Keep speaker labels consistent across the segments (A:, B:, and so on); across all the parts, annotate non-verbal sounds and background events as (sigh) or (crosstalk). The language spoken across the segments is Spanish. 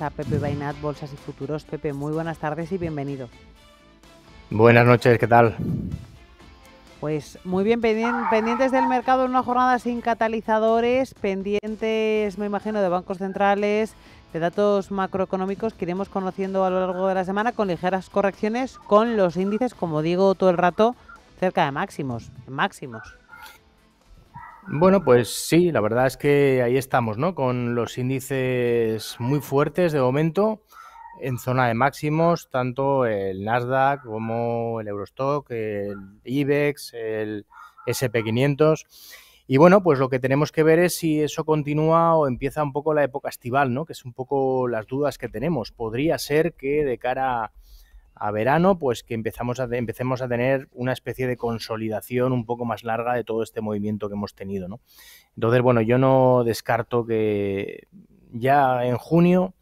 A: a Pepe Bainat, Bolsas y Futuros. Pepe, muy buenas tardes y bienvenido.
B: Buenas noches, ¿qué tal?
A: Pues muy bien, pendientes del mercado en una jornada sin catalizadores, pendientes, me imagino, de bancos centrales, de datos macroeconómicos que iremos conociendo a lo largo de la semana con ligeras correcciones, con los índices, como digo todo el rato, cerca de máximos, máximos.
B: Bueno, pues sí, la verdad es que ahí estamos, ¿no? Con los índices muy fuertes de momento en zona de máximos, tanto el Nasdaq como el Eurostock, el IBEX, el SP500. Y bueno, pues lo que tenemos que ver es si eso continúa o empieza un poco la época estival, ¿no? Que es un poco las dudas que tenemos. Podría ser que de cara a verano, pues que empezamos a, empecemos a tener una especie de consolidación un poco más larga de todo este movimiento que hemos tenido. ¿no? Entonces, bueno, yo no descarto que ya en junio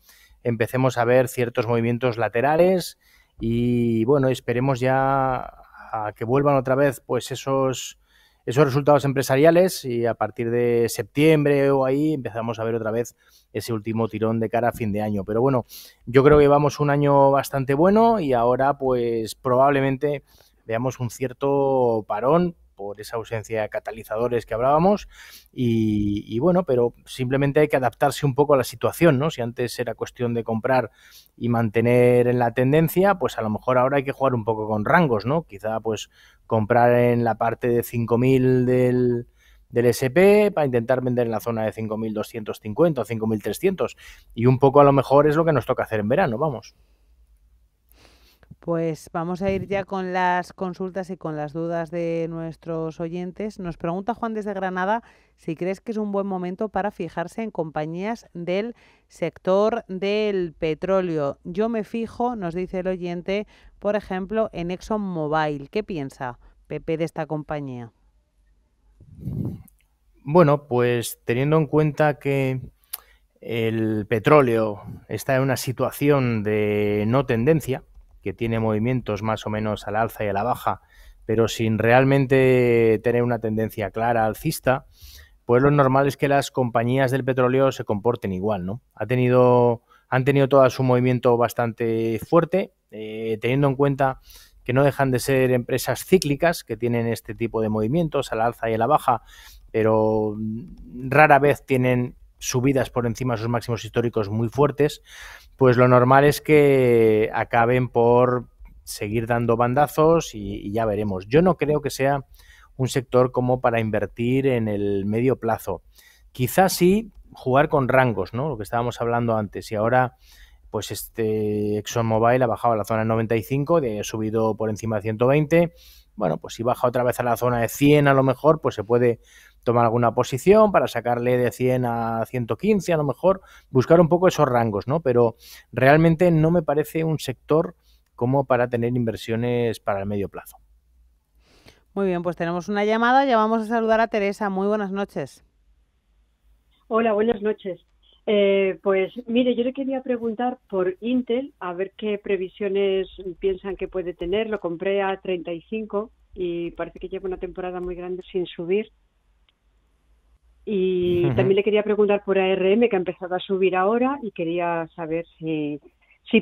B: empecemos a ver ciertos movimientos laterales y bueno, esperemos ya a que vuelvan otra vez pues esos esos resultados empresariales y a partir de septiembre o ahí empezamos a ver otra vez ese último tirón de cara a fin de año. Pero bueno, yo creo que vamos un año bastante bueno y ahora pues probablemente veamos un cierto parón por esa ausencia de catalizadores que hablábamos. Y, bueno, pero simplemente hay que adaptarse un poco a la situación, ¿no? Si antes era cuestión de comprar y mantener en la tendencia, pues a lo mejor ahora hay que jugar un poco con rangos, ¿no? Quizá pues comprar en la parte de 5.000 del del SP para intentar vender en la zona de 5.250 o 5.300 y un poco a lo mejor es lo que nos toca hacer en verano, vamos.
A: Pues vamos a ir ya con las consultas y con las dudas de nuestros oyentes. Nos pregunta Juan desde Granada si crees que es un buen momento para fijarse en compañías del sector del petróleo. Yo me fijo, nos dice el oyente, por ejemplo, en ExxonMobil. ¿Qué piensa Pepe de esta compañía?
B: Bueno, pues teniendo en cuenta que el petróleo está en una situación de no tendencia, que tiene movimientos más o menos al alza y a la baja, pero sin realmente tener una tendencia clara alcista, pues lo normal es que las compañías del petróleo se comporten igual, ¿no? Ha tenido, han tenido todo su movimiento bastante fuerte, eh, teniendo en cuenta que no dejan de ser empresas cíclicas que tienen este tipo de movimientos al alza y a la baja, pero mm, rara vez tienen subidas por encima de sus máximos históricos muy fuertes, pues lo normal es que acaben por seguir dando bandazos y, ya veremos. Yo no creo que sea un sector como para invertir en el medio plazo. Quizás sí jugar con rangos, ¿no? Lo que estábamos hablando antes. Y ahora, pues este ExxonMobil ha bajado a la zona de 95, ha subido por encima de 120. Bueno, pues si baja otra vez a la zona de 100 a lo mejor, pues se puede tomar alguna posición para sacarle de 100 a 115, a lo mejor, buscar un poco esos rangos, ¿no? Pero realmente no me parece un sector como para tener inversiones para el medio
A: plazo. Muy bien, pues tenemos una llamada, ya vamos a saludar a Teresa. Muy buenas noches. Hola, buenas noches. Eh, pues mire, yo le quería preguntar por Intel, a ver qué previsiones piensan que puede tener. Lo compré a 35 y parece que lleva una temporada muy grande sin subir. Y también le quería preguntar por ARM, que ha empezado a subir ahora, y quería saber si,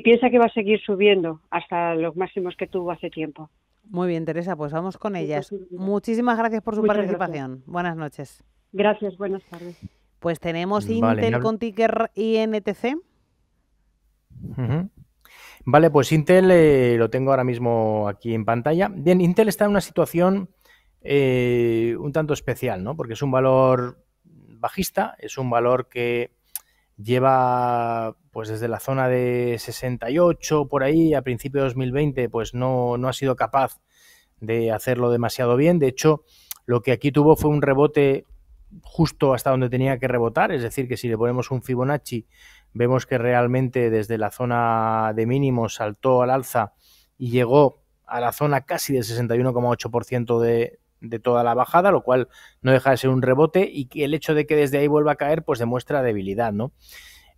A: piensa que va a seguir subiendo hasta los máximos que tuvo hace tiempo. Muy bien, Teresa, pues vamos con ellas. Muchísimas gracias por su participación. Buenas noches. Gracias, buenas tardes. Pues tenemos Intel con ticker INTC.
B: Vale, pues Intel eh, lo tengo ahora mismo aquí en pantalla. Bien, Intel está en una situación eh, un tanto especial, ¿no? Porque es un valor bajista, es un valor que lleva pues desde la zona de 68 por ahí a principios de 2020 pues no, no ha sido capaz de hacerlo demasiado bien, de hecho lo que aquí tuvo fue un rebote justo hasta donde tenía que rebotar, es decir, que si le ponemos un Fibonacci, vemos que realmente desde la zona de mínimo saltó al alza y llegó a la zona casi del 61,8% de, de toda la bajada, lo cual no deja de ser un rebote y el hecho de que desde ahí vuelva a caer pues demuestra debilidad, ¿no?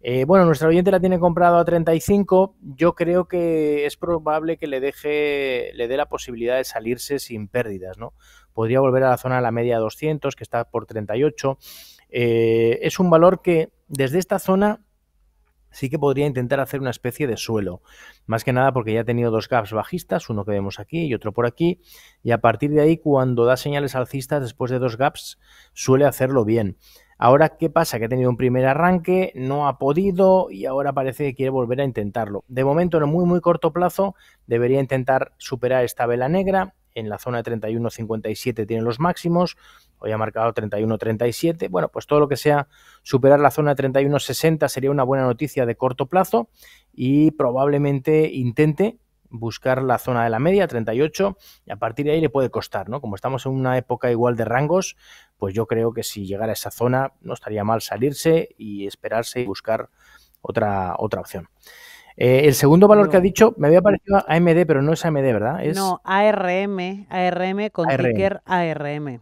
B: Eh, bueno, nuestro oyente la tiene comprado a 35. Yo creo que es probable que le deje, le dé la posibilidad de salirse sin pérdidas, ¿no? Podría volver a la zona de la media 200, que está por 38. Eh, es un valor que desde esta zona sí que podría intentar hacer una especie de suelo. Más que nada porque ya ha tenido dos gaps bajistas, uno que vemos aquí y otro por aquí, y a partir de ahí cuando da señales alcistas después de dos gaps suele hacerlo bien. Ahora, ¿qué pasa? Que ha tenido un primer arranque, no ha podido y ahora parece que quiere volver a intentarlo. De momento, en muy, muy corto plazo, debería intentar superar esta vela negra en la zona de 31.57 tiene los máximos, hoy ha marcado 31.37, bueno, pues todo lo que sea superar la zona de 31.60 sería una buena noticia de corto plazo y probablemente intente buscar la zona de la media, 38, y a partir de ahí le puede costar, ¿no? Como estamos en una época igual de rangos, pues yo creo que si llegara a esa zona no estaría mal salirse y esperarse y buscar otra, otra opción. Eh, el segundo valor que ha dicho me había parecido AMD, pero no es AMD, ¿verdad? No,
A: ARM, ARM con ticker ARM.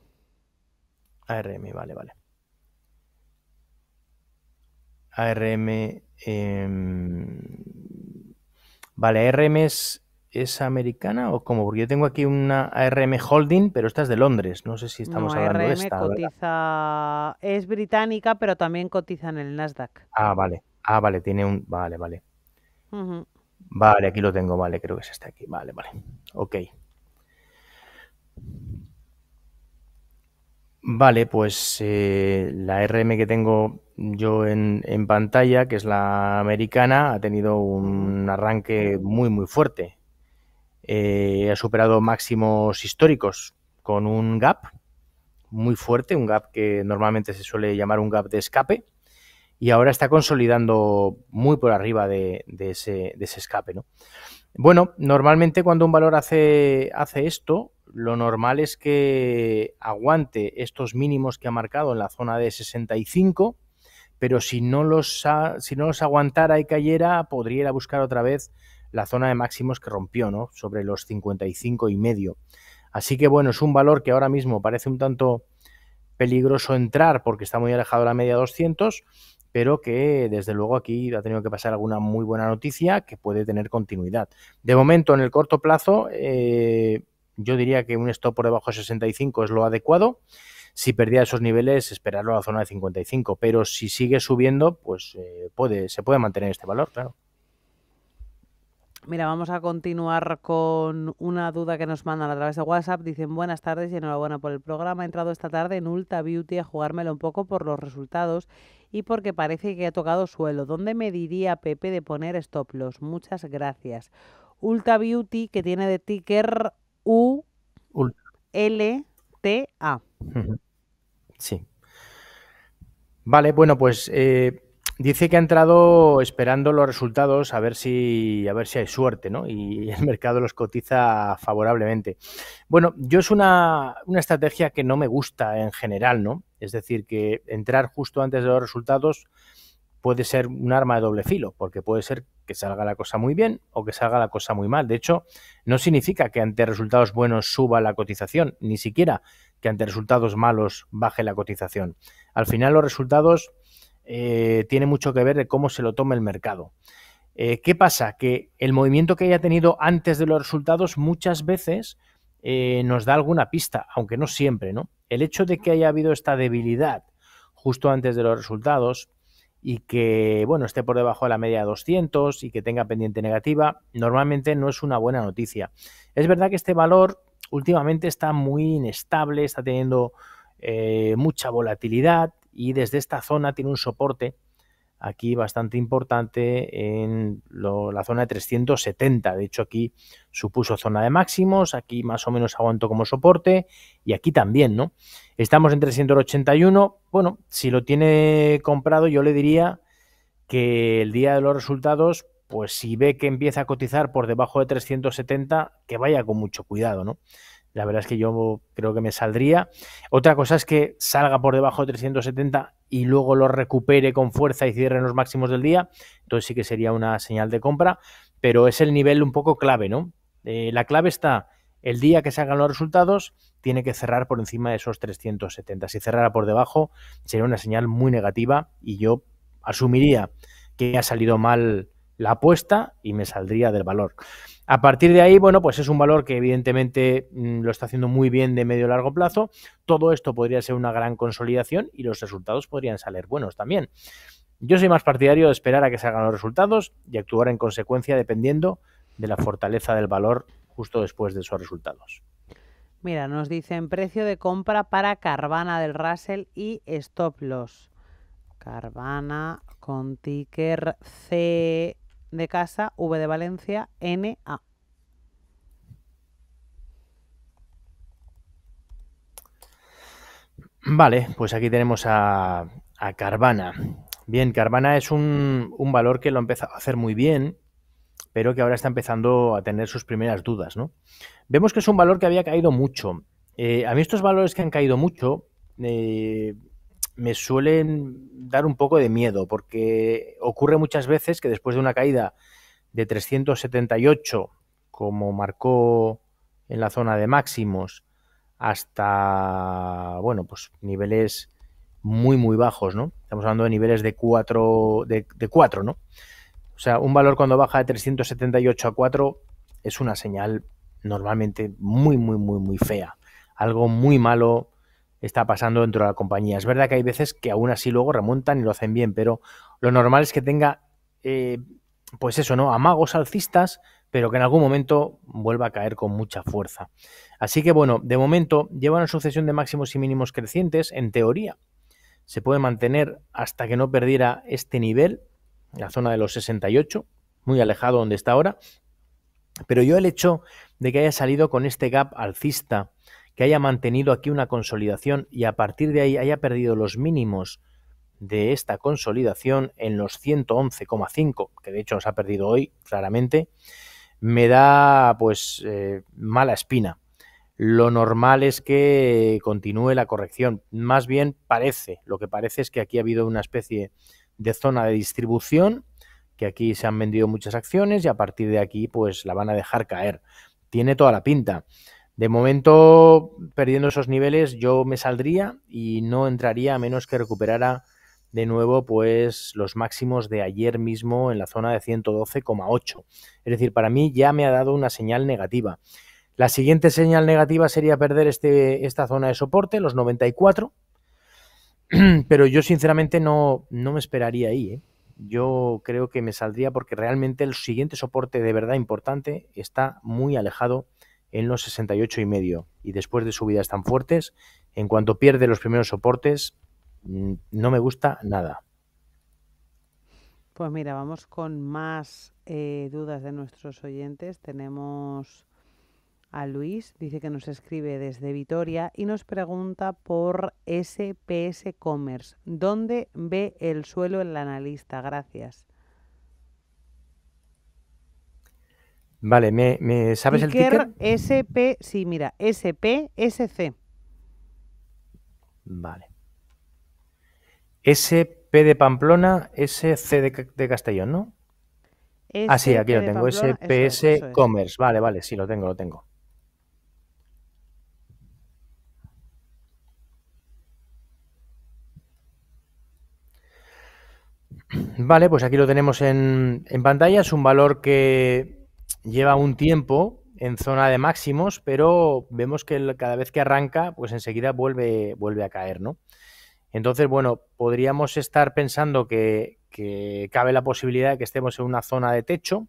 A: ARM, vale, vale.
B: ARM. Em, vale, ARM es, americana o como, porque yo tengo aquí una ARM Holding, pero esta es de Londres, no sé si estamos hablando de esta.
A: Cotiza... Es británica, pero también cotiza en el Nasdaq.
B: Ah, vale. Ah, vale, tiene un. Vale, vale. Vale, aquí lo tengo, vale, creo que es este aquí. Vale, vale. Ok. Vale, pues eh, la RM que tengo yo en, pantalla, que es la americana, ha tenido un arranque muy, muy fuerte. Eh, ha superado máximos históricos con un gap muy fuerte, un gap que normalmente se suele llamar un gap de escape, y ahora está consolidando muy por arriba de, ese, escape. ¿no? Bueno, normalmente cuando un valor hace, esto, lo normal es que aguante estos mínimos que ha marcado en la zona de 65, pero si no los, si no aguantara y cayera, podría ir a buscar otra vez la zona de máximos que rompió, ¿no? Sobre los 55 y medio. Así que bueno, es un valor que ahora mismo parece un tanto peligroso entrar porque está muy alejado de la media 200, pero que desde luego aquí ha tenido que pasar alguna muy buena noticia que puede tener continuidad. De momento, en el corto plazo, eh, yo diría que un stop por debajo de 65 es lo adecuado. Si perdía esos niveles, esperarlo a la zona de 55, pero si sigue subiendo, pues eh, puede, se puede mantener este valor, claro.
A: Mira, vamos a continuar con una duda que nos mandan a través de WhatsApp. Dicen buenas tardes y enhorabuena por el programa. He entrado esta tarde en Ulta Beauty a jugármelo un poco por los resultados y porque parece que ha tocado suelo. ¿Dónde me diría Pepe de poner stop loss? Muchas gracias. Ulta Beauty que tiene de ticker U L T A.
B: Sí. Vale, bueno, pues eh, Dice que ha entrado esperando los resultados a ver si, a ver si hay suerte, ¿no? Y el (laughs) mercado los cotiza favorablemente. Bueno, yo es una, una estrategia que no me gusta en general, ¿no? Es decir, que entrar justo antes de los resultados puede ser un arma de doble filo, porque puede ser que salga la cosa muy bien o que salga la cosa muy mal. De hecho, no significa que ante resultados buenos suba la cotización, ni siquiera que ante resultados malos baje la cotización. Al final los resultados eh, tiene mucho que ver de cómo se lo tome el mercado. Eh, ¿Qué pasa? Que el movimiento que haya tenido antes de los resultados muchas veces eh, nos da alguna pista, aunque no siempre, ¿no? El hecho de que haya habido esta debilidad justo antes de los resultados y que, bueno, esté por debajo de la media de 200 y que tenga pendiente negativa, normalmente no es una buena noticia. Es verdad que este valor últimamente está muy inestable, está teniendo mucha volatilidad, y desde esta zona tiene un soporte aquí bastante importante en la zona de 370. De hecho, aquí supuso zona de máximos, aquí más o menos aguanto como soporte y aquí también, ¿no? Estamos en 381. Bueno, si lo tiene comprado, yo le diría que el día de los resultados, pues si ve que empieza a cotizar por debajo de 370, que vaya con mucho cuidado, ¿no? La verdad es que yo creo que me saldría. Otra cosa es que salga por debajo de 370 y luego lo recupere con fuerza y cierre en los máximos del día. Entonces sí que sería una señal de compra, pero es el nivel un poco clave, ¿no? Eh, la clave está el día que salgan los resultados, tiene que cerrar por encima de esos 370. Si cerrara por debajo, sería una señal muy negativa y yo asumiría que ha salido mal la apuesta y me saldría del valor. A partir de ahí, bueno, pues es un valor que evidentemente mm, lo está haciendo muy bien de medio largo plazo. Todo esto podría ser una gran consolidación y los resultados podrían salir buenos también. Yo soy más partidario de esperar a que salgan los resultados y actuar en consecuencia dependiendo de la fortaleza del valor justo después de esos resultados.
A: Mira, nos dicen precio de compra para Carvana del Russell y Stop Loss. Carvana con ticker C de casa, V de Valencia, N,
B: Vale, pues aquí tenemos a, a Carvana. Bien, Carvana es un, valor que lo ha empezado a hacer muy bien, pero que ahora está empezando a tener sus primeras dudas, ¿no? Vemos que es un valor que había caído mucho. Eh, a mí estos valores que han caído mucho, eh, me suelen dar un poco de miedo, porque ocurre muchas veces que después de una caída de 378, como marcó en la zona de máximos, hasta, bueno, pues niveles muy, muy bajos, ¿no? Estamos hablando de niveles de 4, de, 4, ¿no? O sea, un valor cuando baja de 378 a 4 es una señal normalmente muy, muy, muy, muy fea. Algo muy malo está pasando dentro de la compañía. Es verdad que hay veces que aún así luego remontan y lo hacen bien, pero lo normal es que tenga, eh, pues eso, ¿no? Amagos alcistas, pero que en algún momento vuelva a caer con mucha fuerza. Así que bueno, de momento lleva una sucesión de máximos y mínimos crecientes, en teoría. Se puede mantener hasta que no perdiera este nivel, la zona de los 68, muy alejado donde está ahora. Pero yo el hecho de que haya salido con este gap alcista, que haya mantenido aquí una consolidación y a partir de ahí haya perdido los mínimos de esta consolidación en los 111,5, que de hecho nos ha perdido hoy claramente, me da pues eh, mala espina. Lo normal es que continúe la corrección. Más bien parece, lo que parece es que aquí ha habido una especie de zona de distribución, que aquí se han vendido muchas acciones y a partir de aquí pues la van a dejar caer. Tiene toda la pinta. De momento, perdiendo esos niveles, yo me saldría y no entraría a menos que recuperara de nuevo pues los máximos de ayer mismo en la zona de 112,8. Es decir, para mí ya me ha dado una señal negativa. La siguiente señal negativa sería perder este, esta zona de soporte, los 94. (clears throat) Pero yo sinceramente no, no me esperaría ahí. ¿eh? Yo creo que me saldría porque realmente el siguiente soporte de verdad importante está muy alejado en los 68 y medio y después de subidas tan fuertes, en cuanto pierde los primeros soportes, mm, no me gusta nada.
A: Pues mira, vamos con más eh, dudas de nuestros oyentes. Tenemos a Luis, dice que nos escribe desde Vitoria y nos pregunta por SPS Commerce. ¿Dónde ve el suelo el analista? Gracias.
B: Vale, ¿me, sabes ticker
A: el ticker. SP, sí, mira, SPSC.
B: Vale. SP de Pamplona, SC de, Castellón, ¿no?
A: ah, sí, aquí lo tengo, SPS Commerce.
B: Vale, vale, sí, lo tengo, lo tengo. Vale, pues aquí lo tenemos en, en pantalla. Es un valor que lleva un tiempo en zona de máximos, pero vemos que cada vez que arranca, pues enseguida vuelve, vuelve a caer, ¿no? Entonces, bueno, podríamos estar pensando que, cabe la posibilidad de que estemos en una zona de techo,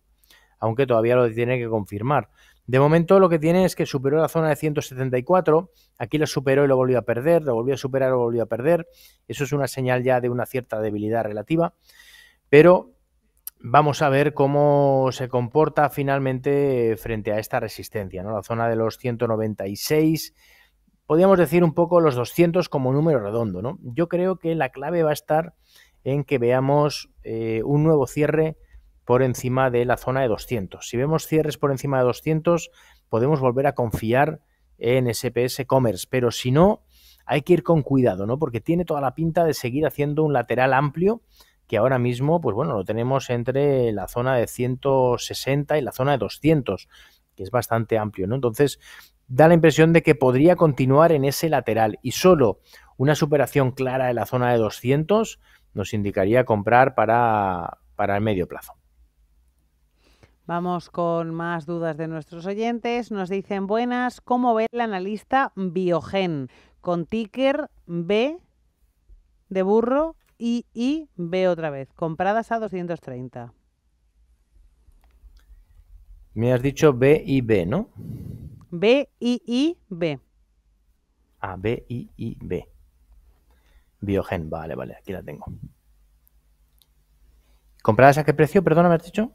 B: aunque todavía lo tiene que confirmar. De momento lo que tiene es que superó la zona de 174, aquí lo superó y lo volvió a perder, lo volvió a superar, y lo volvió a perder. Eso es una señal ya de una cierta debilidad relativa, pero Vamos a ver cómo se comporta finalmente frente a esta resistencia, ¿no? La zona de los 196, podríamos decir un poco los 200 como número redondo, ¿no? Yo creo que la clave va a estar en que veamos eh, un nuevo cierre por encima de la zona de 200. Si vemos cierres por encima de 200, podemos volver a confiar en SPS Commerce, pero si no, hay que ir con cuidado, ¿no? Porque tiene toda la pinta de seguir haciendo un lateral amplio que ahora mismo, pues bueno, lo tenemos entre la zona de 160 y la zona de 200, que es bastante amplio, ¿no? Entonces, da la impresión de que podría continuar en ese lateral y solo una superación clara de la zona de 200 nos indicaría comprar para, para el medio plazo.
A: Vamos con más dudas de nuestros oyentes. Nos dicen buenas, ¿cómo ve el analista Biogen? Con ticker B de burro I y B otra vez, compradas a 230.
B: Me has dicho B y B, ¿no?
A: B I I B.
B: A ah, B I I B. Biogen, vale, vale, aquí la tengo. ¿Compradas a qué precio? Perdona, me has dicho.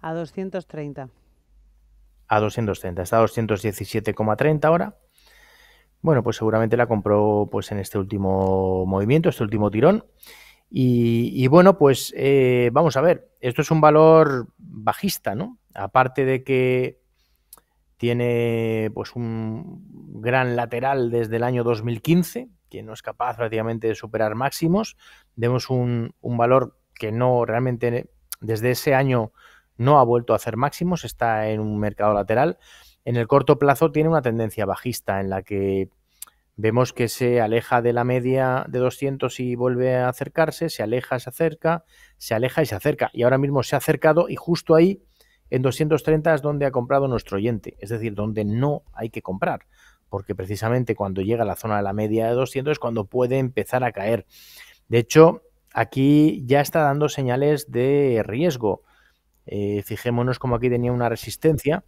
A: A 230.
B: A 230, está a 217,30 ahora. Bueno, pues seguramente la compró pues en este último movimiento, este último tirón. Y, bueno, pues eh, vamos a ver, esto es un valor bajista, ¿no? Aparte de que tiene pues un gran lateral desde el año 2015, que no es capaz prácticamente de superar máximos. Vemos un, un valor que no realmente desde ese año no ha vuelto a hacer máximos, está en un mercado lateral en el corto plazo tiene una tendencia bajista en la que vemos que se aleja de la media de 200 y vuelve a acercarse, se aleja, se acerca, se aleja y se acerca. Y ahora mismo se ha acercado y justo ahí, en 230, es donde ha comprado nuestro oyente, es decir, donde no hay que comprar, porque precisamente cuando llega a la zona de la media de 200 es cuando puede empezar a caer. De hecho, aquí ya está dando señales de riesgo. Eh, fijémonos como aquí tenía una resistencia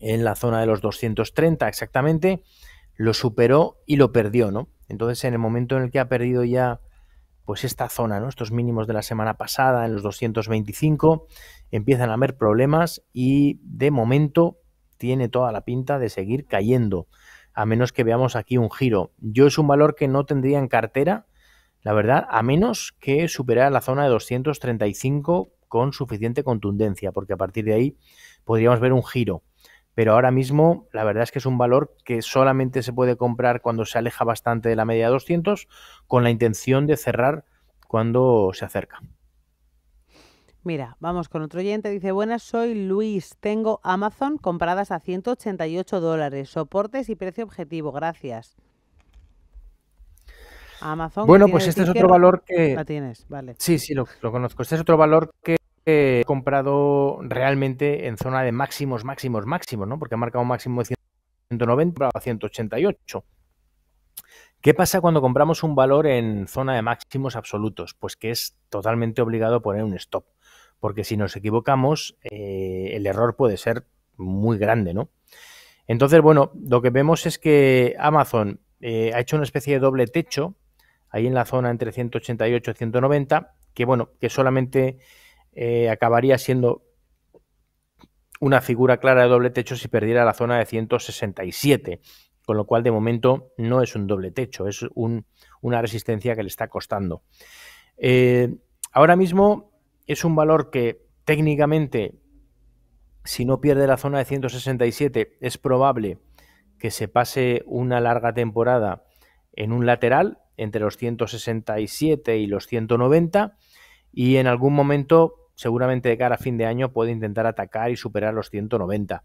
B: en la zona de los 230 exactamente, lo superó y lo perdió, ¿no? Entonces, en el momento en el que ha perdido ya pues esta zona, ¿no? Estos mínimos de la semana pasada en los 225 empiezan a haber problemas y de momento tiene toda la pinta de seguir cayendo, a menos que veamos aquí un giro. Yo es un valor que no tendría en cartera, la verdad, a menos que superara la zona de 235 con suficiente contundencia, porque a partir de ahí podríamos ver un giro pero ahora mismo la verdad es que es un valor que solamente se puede comprar cuando se aleja bastante de la media de 200 con la intención de cerrar cuando se acerca.
A: Mira, vamos con otro oyente. Dice, buenas, soy Luis. Tengo Amazon compradas a 188 dólares. Soportes y precio objetivo. Gracias. Amazon. Bueno, pues este es otro valor que. tienes, vale.
B: Sí, sí, lo, conozco. Este es otro valor que He eh, comprado realmente en zona de máximos, máximos, máximos, ¿no? Porque ha marcado un máximo de 190 para 188. ¿Qué pasa cuando compramos un valor en zona de máximos absolutos? Pues que es totalmente obligado poner un stop, porque si nos equivocamos, eh, el error puede ser muy grande, ¿no? Entonces, bueno, lo que vemos es que Amazon eh, ha hecho una especie de doble techo, ahí en la zona entre 188 y 190, que bueno, que solamente eh, acabaría siendo una figura clara de doble techo si perdiera la zona de 167, con lo cual de momento no es un doble techo, es una resistencia que le está costando. Eh, ahora mismo es un valor que técnicamente, si no pierde la zona de 167, es probable que se pase una larga temporada en un lateral entre los 167 y los 190 y en algún momento seguramente de cara a fin de año puede intentar atacar y superar los 190.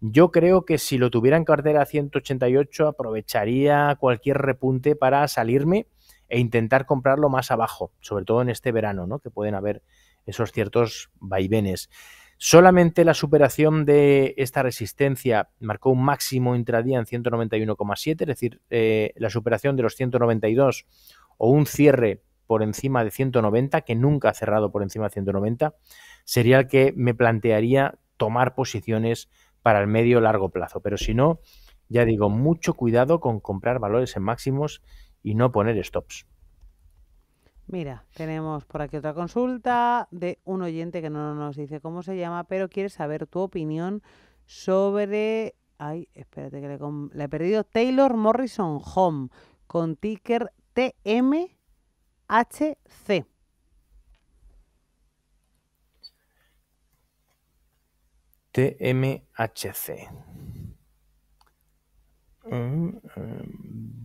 B: Yo creo que si lo tuviera en cartera 188 aprovecharía cualquier repunte para salirme e intentar comprarlo más abajo, sobre todo en este verano, ¿no? que pueden haber esos ciertos vaivenes. Solamente la superación de esta resistencia marcó un máximo intradía en 191,7, es decir, eh, la superación de los 192 o un cierre por encima de 190, que nunca ha cerrado por encima de 190, sería el que me plantearía tomar posiciones para el medio largo plazo. Pero si no, ya digo, mucho cuidado con comprar valores en máximos y no poner stops.
A: Mira, tenemos por aquí otra consulta de un oyente que no nos dice cómo se llama, pero quiere saber tu opinión sobre. Ay, espérate que le, le he perdido. Taylor Morrison Home con ticker TM HC.
B: TMHC. Mm, mm,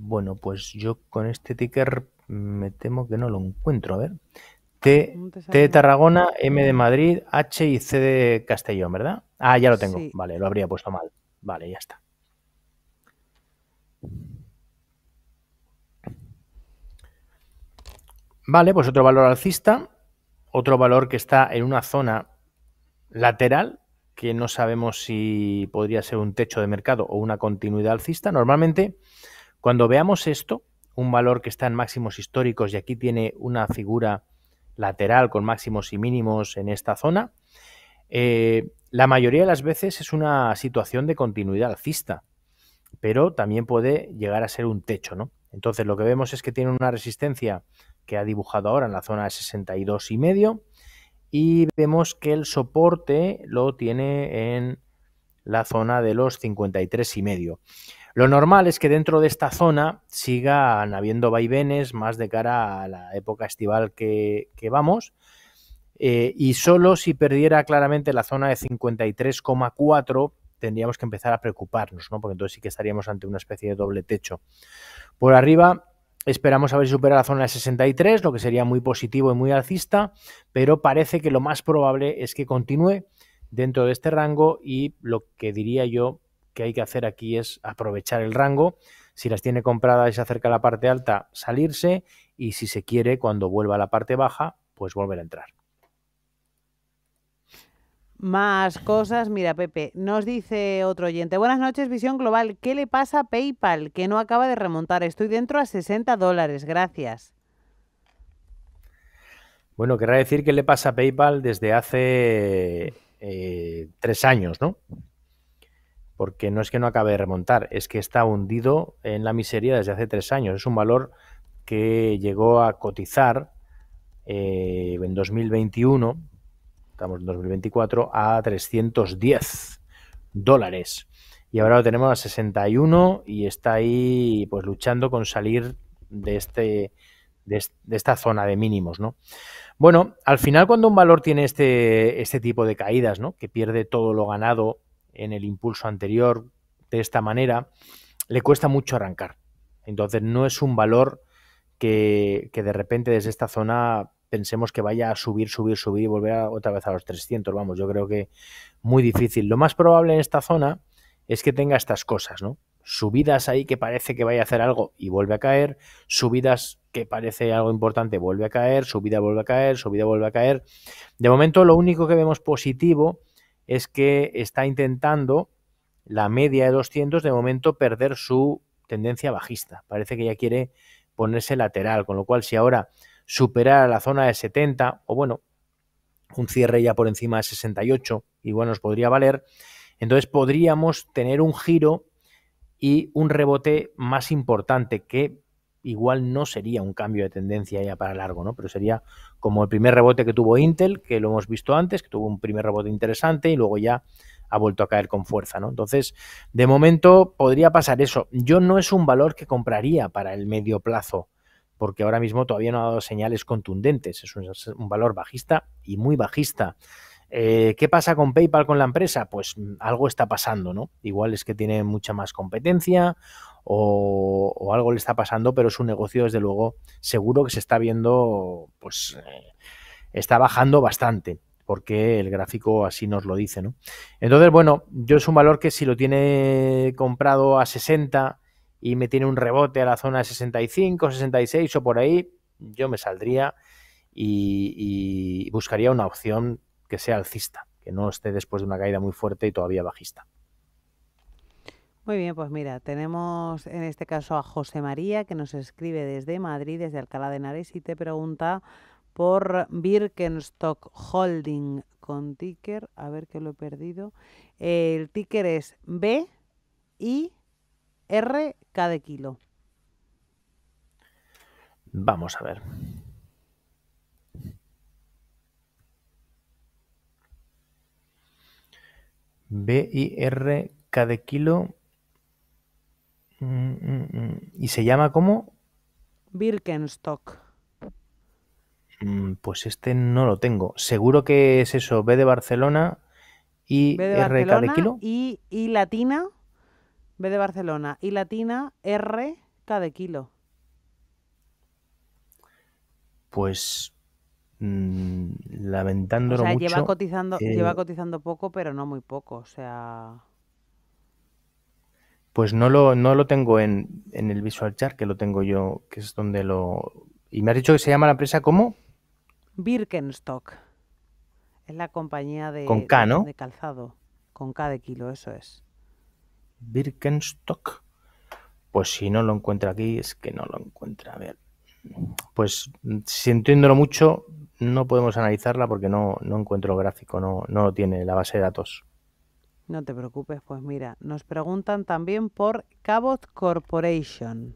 B: bueno, pues yo con este ticker me temo que no lo encuentro. A ver. T, de Tarragona, M de Madrid, H y C de Castellón, ¿verdad? Ah, ya lo tengo. Vale, lo habría puesto mal. Vale, ya está. Vale, pues otro valor alcista, otro valor que está en una zona lateral, que no sabemos si podría ser un techo de mercado o una continuidad alcista. Normalmente, cuando veamos esto, un valor que está en máximos históricos y aquí tiene una figura lateral con máximos y mínimos en esta zona, eh, la mayoría de las veces es una situación de continuidad alcista, pero también puede llegar a ser un techo, ¿no? Entonces lo que vemos es que tiene una resistencia que ha dibujado ahora en la zona de 62 y medio y vemos que el soporte lo tiene en la zona de los 53 y medio. Lo normal es que dentro de esta zona sigan habiendo vaivenes más de cara a la época estival que, vamos. Eh, y solo si perdiera claramente la zona de 53,4 tendríamos que empezar a preocuparnos, ¿no? porque entonces sí que estaríamos ante una especie de doble techo. Por arriba Esperamos a ver si supera la zona de 63, lo que sería muy positivo y muy alcista, pero parece que lo más probable es que continúe dentro de este rango y lo que diría yo que hay que hacer aquí es aprovechar el rango. Si las tiene compradas y se acerca a la parte alta, salirse y si se quiere, cuando vuelva a la parte baja, pues volver a entrar.
A: Más cosas. Mira, Pepe, nos dice otro oyente. Buenas noches, Visión Global. ¿Qué le pasa a PayPal? Que no acaba de remontar. Estoy dentro a 60 dólares. Gracias.
B: Bueno, querrá decir que le pasa a PayPal desde hace eh, tres años, ¿no? Porque no es que no acabe de remontar, es que está hundido en la miseria desde hace tres años. Es un valor que llegó a cotizar eh, en 2021 estamos en 2024, a 310 dólares. Y ahora lo tenemos a 61 y está ahí pues luchando con salir de, este, de, esta zona de mínimos, ¿no? Bueno, al final cuando un valor tiene este, este tipo de caídas, ¿no? Que pierde todo lo ganado en el impulso anterior de esta manera, le cuesta mucho arrancar. Entonces no es un valor que, que de repente desde esta zona pensemos que vaya a subir, subir, subir y volver otra vez a los 300. Vamos, yo creo que muy difícil. Lo más probable en esta zona es que tenga estas cosas, ¿no? Subidas ahí que parece que vaya a hacer algo y vuelve a caer, subidas que parece algo importante, vuelve a caer, subida vuelve a caer, subida vuelve a caer. De momento lo único que vemos positivo es que está intentando la media de 200 de momento perder su tendencia bajista. Parece que ya quiere ponerse lateral, con lo cual si ahora superar a la zona de 70 o bueno, un cierre ya por encima de 68, igual nos podría valer. Entonces podríamos tener un giro y un rebote más importante que igual no sería un cambio de tendencia ya para largo, ¿no? Pero sería como el primer rebote que tuvo Intel, que lo hemos visto antes, que tuvo un primer rebote interesante y luego ya ha vuelto a caer con fuerza, ¿no? Entonces, de momento podría pasar eso. Yo no es un valor que compraría para el medio plazo porque ahora mismo todavía no ha dado señales contundentes. Es un, valor bajista y muy bajista. Eh, ¿Qué pasa con PayPal, con la empresa? Pues mm, algo está pasando, ¿no? Igual es que tiene mucha más competencia o, algo le está pasando, pero su negocio, desde luego, seguro que se está viendo, pues, eh, está bajando bastante, porque el gráfico así nos lo dice, ¿no? Entonces, bueno, yo es un valor que si lo tiene comprado a 60, y me tiene un rebote a la zona de 65, 66 o por ahí, yo me saldría y, buscaría una opción que sea alcista, que no esté después de una caída muy fuerte y todavía bajista.
A: Muy bien, pues mira, tenemos en este caso a José María que nos escribe desde Madrid, desde Alcalá de Henares y te pregunta por Birkenstock Holding con ticker, a ver que lo he perdido. El ticker es B I R cada kilo.
B: Vamos a ver. B K cada kilo. Mm, mm, mm. Y se llama como
A: Birkenstock.
B: Pues este no lo tengo. Seguro que es eso, B de Barcelona y B de kilo.
A: Y, y latina B de Barcelona. Y latina, R, K de kilo.
B: Pues lamentándolo mm, lamentándolo o sea, lleva cotizando, eh, lleva
A: cotizando poco, pero no muy poco. O sea.
B: Pues no lo, no lo tengo en, el Visual Chart, que lo tengo yo, que es donde lo. Y me has dicho que se llama la empresa como
A: Birkenstock. Es la compañía de, Con de calzado. Con K de kilo, eso es.
B: Birkenstock. Pues si no lo encuentra aquí, es que no lo encuentra. A ver. Pues sintiéndolo mucho, no podemos analizarla porque no, no encuentro el gráfico, no, no tiene la base de datos.
A: No te preocupes, pues mira, nos preguntan también por Cabot Corporation.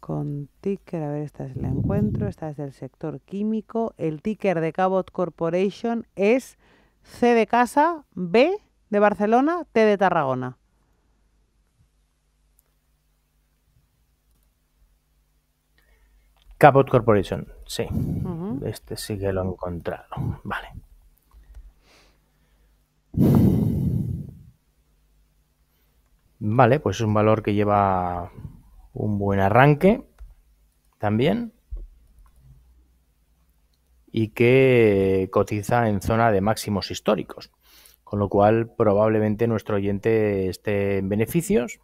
A: Con ticker, a ver, esta es la encuentro, esta es del sector químico. El ticker de Cabot Corporation es C de casa, B de Barcelona, ¿T de Tarragona.
B: Cabot Corporation, sí. Este sí que lo he encontrado. Vale. Vale, pues es un valor que lleva un buen arranque también y que cotiza en zona de máximos históricos con lo cual probablemente nuestro oyente esté en beneficios.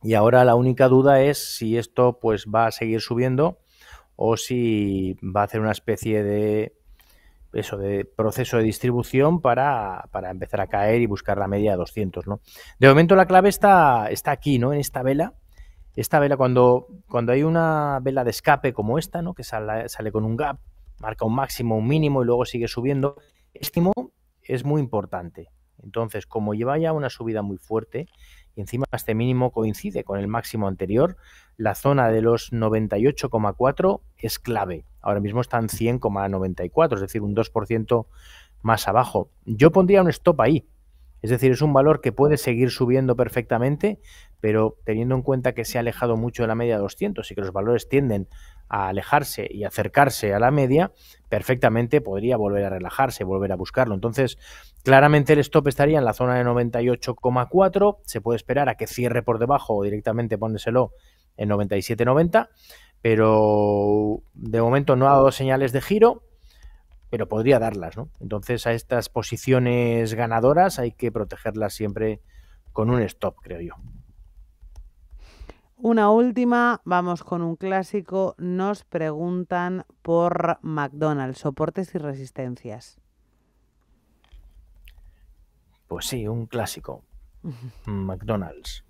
B: Y ahora la única duda es si esto pues va a seguir subiendo o si va a hacer una especie de eso de proceso de distribución para, para empezar a caer y buscar la media de 200, ¿no? De momento la clave está, está aquí, ¿no? En esta vela. Esta vela, cuando, cuando hay una vela de escape como esta, ¿no? Que sale, sale con un gap, marca un máximo, un mínimo y luego sigue subiendo, estimo es muy importante. Entonces, como lleva ya una subida muy fuerte, y encima este mínimo coincide con el máximo anterior, la zona de los 98,4 es clave. Ahora mismo están 100,94, es decir, un 2% más abajo. Yo pondría un stop ahí. Es decir, es un valor que puede seguir subiendo perfectamente, pero teniendo en cuenta que se ha alejado mucho de la media de 200 y que los valores tienden a alejarse y acercarse a la media, perfectamente podría volver a relajarse, volver a buscarlo. Entonces, claramente el stop estaría en la zona de 98,4, se puede esperar a que cierre por debajo o directamente pónselo en 97,90, pero de momento no ha dado señales de giro, pero podría darlas, ¿no? Entonces, a estas posiciones ganadoras hay que protegerlas siempre con un stop, creo yo.
A: Una última, vamos con un clásico. Nos preguntan por McDonald's, soportes y resistencias.
B: Pues sí, un clásico. (laughs) McDonald's.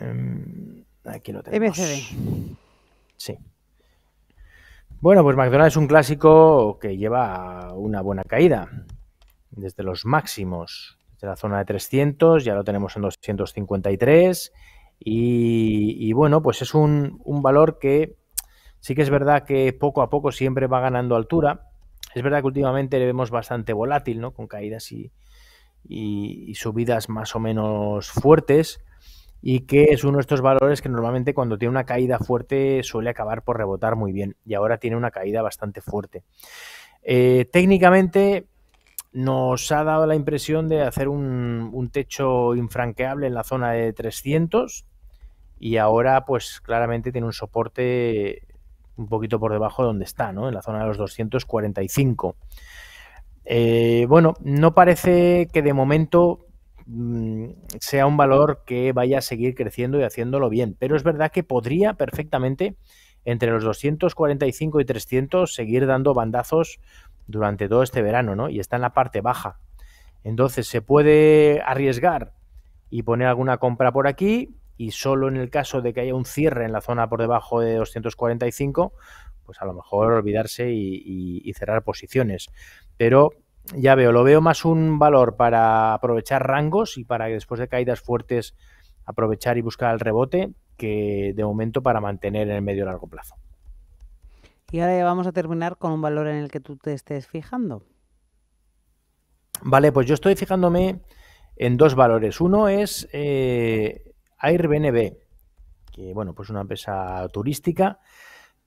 B: Em, aquí lo tenemos. MCD. E sí. Bueno, pues McDonald's es un clásico que lleva una buena caída. Desde los máximos, desde la zona de 300, ya lo tenemos en 253 y, bueno, pues es un, valor que sí que es verdad que poco a poco siempre va ganando altura. Es verdad que últimamente le vemos bastante volátil, ¿no? Con caídas y, subidas más o menos fuertes y que es uno de estos valores que normalmente cuando tiene una caída fuerte suele acabar por rebotar muy bien y ahora tiene una caída bastante fuerte. Eh, técnicamente nos ha dado la impresión de hacer un, techo infranqueable en la zona de 300 y ahora pues claramente tiene un soporte un poquito por debajo de donde está, ¿no? En la zona de los 245. Eh, bueno, no parece que de momento mm, sea un valor que vaya a seguir creciendo y haciéndolo bien, pero es verdad que podría perfectamente entre los 245 y 300 seguir dando bandazos durante todo este verano, ¿no? Y está en la parte baja. Entonces se puede arriesgar y poner alguna compra por aquí y solo en el caso de que haya un cierre en la zona por debajo de 245, pues a lo mejor olvidarse y, cerrar posiciones. Pero ya veo, lo veo más un valor para aprovechar rangos y para que después de caídas fuertes aprovechar y buscar el rebote que de momento para mantener en el medio largo plazo.
A: Y ahora ya vamos a terminar con un valor en el que tú te estés fijando.
B: Vale, pues yo estoy fijándome en dos valores. Uno es eh, Airbnb, que bueno, pues una empresa turística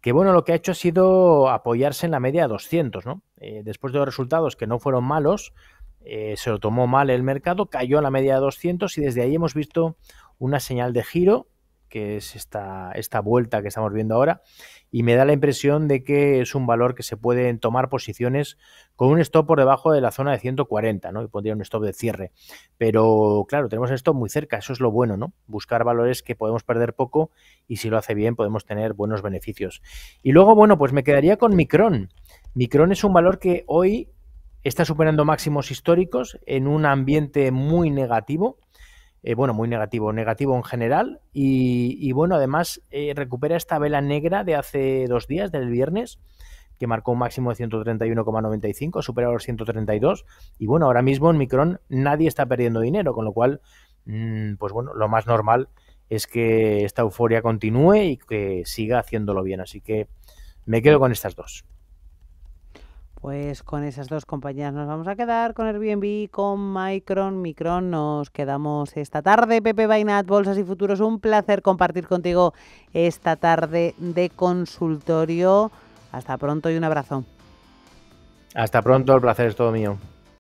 B: que bueno, lo que ha hecho ha sido apoyarse en la media de 200, ¿no? Eh, después de los resultados que no fueron malos, eh, se lo tomó mal el mercado, cayó a la media de 200 y desde ahí hemos visto una señal de giro que es esta, esta vuelta que estamos viendo ahora, y me da la impresión de que es un valor que se pueden tomar posiciones con un stop por debajo de la zona de 140, ¿no? Y pondría un stop de cierre. Pero claro, tenemos esto muy cerca, eso es lo bueno, ¿no? Buscar valores que podemos perder poco y si lo hace bien podemos tener buenos beneficios. Y luego, bueno, pues me quedaría con Micron. Micron es un valor que hoy está superando máximos históricos en un ambiente muy negativo eh, bueno, muy negativo, negativo en general. Y, bueno, además eh, recupera esta vela negra de hace dos días, del viernes, que marcó un máximo de 131,95, supera los 132. Y bueno, ahora mismo en Micron nadie está perdiendo dinero, con lo cual, mm, pues bueno, lo más normal es que esta euforia continúe y que siga haciéndolo bien. Así que me quedo con estas dos.
A: Pues con esas dos compañías nos vamos a quedar, con Airbnb, con Micron, Micron nos quedamos esta tarde. Pepe Bainat, Bolsas y Futuros, un placer compartir contigo esta tarde de consultorio. Hasta pronto y un abrazo.
B: Hasta pronto, el placer es todo mío.